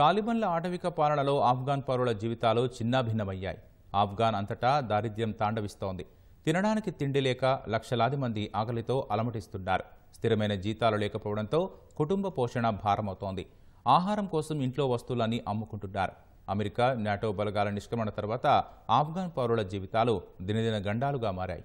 తాలిబన్ల ఆటవిక పాలనలో ఆఫ్ఘాన్ పౌరుల జీవితాలు చిన్నాభిన్నమయ్యాయి ఆఫ్ఘాన్ అంతటా దారిద్ర్యం తాండవిస్తోంది తినడానికి తిండి లేక లక్షలాది మంది ఆకలితో అలమటిస్తున్నారు స్థిరమైన జీతాలు లేకపోవడంతో కుటుంబ పోషణ భారమవుతోంది ఆహారం కోసం ఇంట్లో వస్తువులన్నీ అమ్ముకుంటున్నారు అమెరికా నాటో బలగాల నిష్క్రమణ తర్వాత ఆఫ్ఘాన్ పౌరుల జీవితాలు దినదిన గండాలుగా మారాయి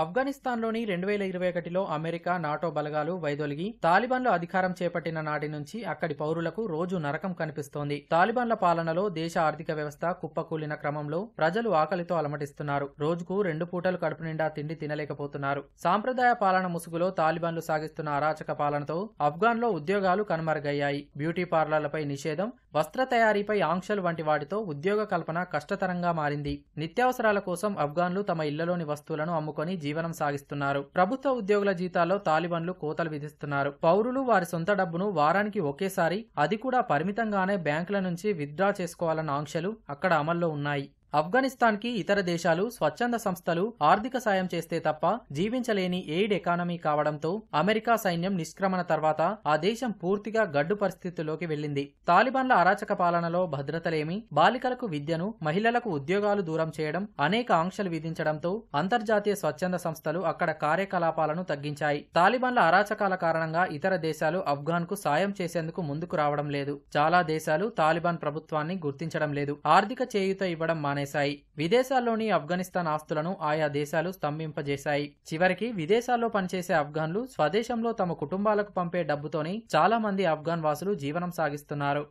ఆఫ్ఘనిస్తాన్లోని రెండు వేల ఇరవై ఒకటిలో అమెరికా నాటో బలగాలు వైదొలిగి తాలిబాన్లు అధికారం చేపట్టిన నాటి నుంచి అక్కడి పౌరులకు రోజు నరకం కనిపిస్తోంది తాలిబాన్ల పాలనలో దేశ ఆర్థిక వ్యవస్థ కుప్పకూలిన క్రమంలో ప్రజలు ఆకలితో అలమటిస్తున్నారు రోజుకు రెండు పూటలు కడుపు నిండా తిండి తినలేకపోతున్నారు సాంప్రదాయ పాలన ముసుగులో తాలిబాన్లు సాగిస్తున్న అరాచక పాలనతో ఆఫ్ఘాన్లో ఉద్యోగాలు కనుమరుగయ్యాయి బ్యూటీ పార్లర్లపై నిషేధం వస్త్ర తయారీపై ఆంక్షలు వంటి వాటితో ఉద్యోగ కల్పన కష్టతరంగా మారింది నిత్యావసరాల కోసం అఫ్ఘాన్లు తమ ఇళ్లలోని వస్తువులను అమ్ముకొని జీవనం సాగిస్తున్నారు ప్రభుత్వ ఉద్యోగుల జీతాల్లో తాలిబన్లు కోతలు విధిస్తున్నారు పౌరులు వారి సొంత డబ్బును వారానికి ఒకేసారి అది కూడా పరిమితంగానే బ్యాంకుల నుంచి విత్డ్రా చేసుకోవాలన్న ఆంక్షలు అక్కడ అమల్లో ఉన్నాయి ఆఫ్ఘనిస్తాన్కి ఇతర దేశాలు స్వచ్ఛంద సంస్థలు ఆర్థిక సాయం చేస్తే తప్ప జీవించలేని ఎయిడ్ ఎకానమీ కావడంతో అమెరికా సైన్యం నిష్క్రమణ తర్వాత ఆ దేశం పూర్తిగా గడ్డు పరిస్థితుల్లోకి వెళ్లింది తాలిబాన్ల అరాచక పాలనలో భద్రతలేమి బాలికలకు విద్యను మహిళలకు ఉద్యోగాలు దూరం చేయడం అనేక ఆంక్షలు విధించడంతో అంతర్జాతీయ స్వచ్ఛంద సంస్థలు అక్కడ కార్యకలాపాలను తగ్గించాయి తాలిబాన్ల అరాచకాల కారణంగా ఇతర దేశాలు ఆఫ్ఘాన్కు సాయం చేసేందుకు ముందుకు రావడం లేదు చాలా దేశాలు తాలిబాన్ ప్రభుత్వాన్ని గుర్తించడం లేదు ఆర్థిక చేయుత ఇవ్వడం మానే మానేశాయి విదేశాల్లోని ఆఫ్ఘనిస్తాన్ ఆస్తులను ఆయా దేశాలు స్తంభింపజేశాయి చివరికి విదేశాల్లో పనిచేసే ఆఫ్ఘన్లు స్వదేశంలో తమ కుటుంబాలకు పంపే డబ్బుతోని చాలా మంది ఆఫ్ఘాన్ వాసులు జీవనం సాగిస్తున్నారు